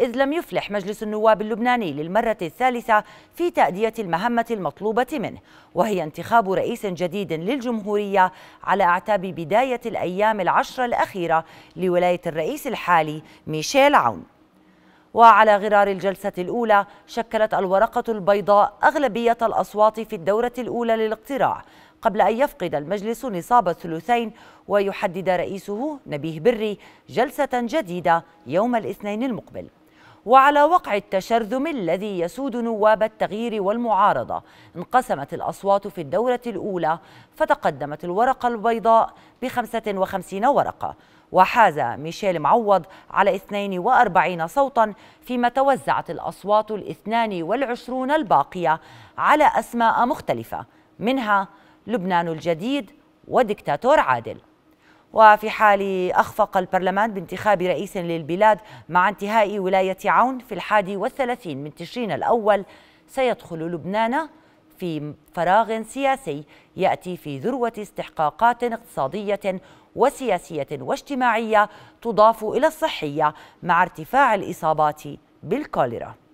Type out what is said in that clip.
إذ لم يفلح مجلس النواب اللبناني للمرة الثالثة في تأدية المهمة المطلوبة منه وهي انتخاب رئيس جديد للجمهورية على أعتاب بداية الأيام العشرة الأخيرة لولاية الرئيس الحالي ميشيل عون وعلى غرار الجلسة الأولى شكلت الورقة البيضاء أغلبية الأصوات في الدورة الأولى للاقتراع قبل أن يفقد المجلس نصاب الثلثين ويحدد رئيسه نبيه بري جلسة جديدة يوم الاثنين المقبل وعلى وقع التشرذم الذي يسود نواب التغيير والمعارضة انقسمت الأصوات في الدورة الأولى فتقدمت الورقة البيضاء بخمسة وخمسين ورقة وحاز ميشيل معوض على 42 صوتا فيما توزعت الأصوات الاثنان والعشرون الباقية على أسماء مختلفة منها لبنان الجديد ودكتاتور عادل وفي حال أخفق البرلمان بانتخاب رئيس للبلاد مع انتهاء ولاية عون في الحادي والثلاثين من تشرين الأول سيدخل لبنان في فراغ سياسي يأتي في ذروة استحقاقات اقتصادية وسياسية واجتماعية تضاف إلى الصحية مع ارتفاع الإصابات بالكوليرا